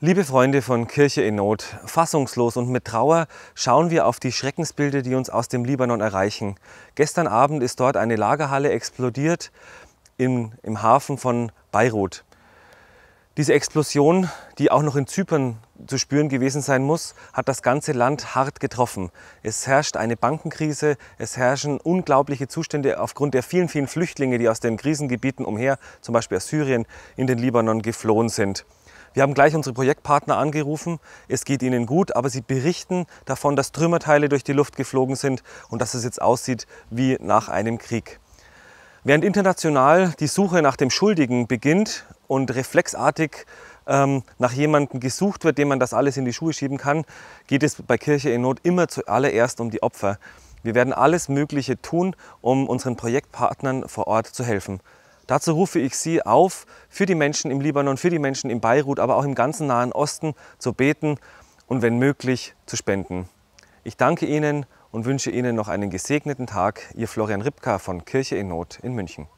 Liebe Freunde von Kirche in Not, fassungslos und mit Trauer schauen wir auf die Schreckensbilder, die uns aus dem Libanon erreichen. Gestern Abend ist dort eine Lagerhalle explodiert im, im Hafen von Beirut. Diese Explosion, die auch noch in Zypern zu spüren gewesen sein muss, hat das ganze Land hart getroffen. Es herrscht eine Bankenkrise, es herrschen unglaubliche Zustände aufgrund der vielen, vielen Flüchtlinge, die aus den Krisengebieten umher, zum Beispiel aus Syrien, in den Libanon geflohen sind. Wir haben gleich unsere Projektpartner angerufen. Es geht ihnen gut, aber sie berichten davon, dass Trümmerteile durch die Luft geflogen sind und dass es jetzt aussieht wie nach einem Krieg. Während international die Suche nach dem Schuldigen beginnt und reflexartig ähm, nach jemandem gesucht wird, dem man das alles in die Schuhe schieben kann, geht es bei Kirche in Not immer zuallererst um die Opfer. Wir werden alles Mögliche tun, um unseren Projektpartnern vor Ort zu helfen. Dazu rufe ich Sie auf, für die Menschen im Libanon, für die Menschen in Beirut, aber auch im ganzen Nahen Osten zu beten und wenn möglich zu spenden. Ich danke Ihnen und wünsche Ihnen noch einen gesegneten Tag. Ihr Florian Ripka von Kirche in Not in München.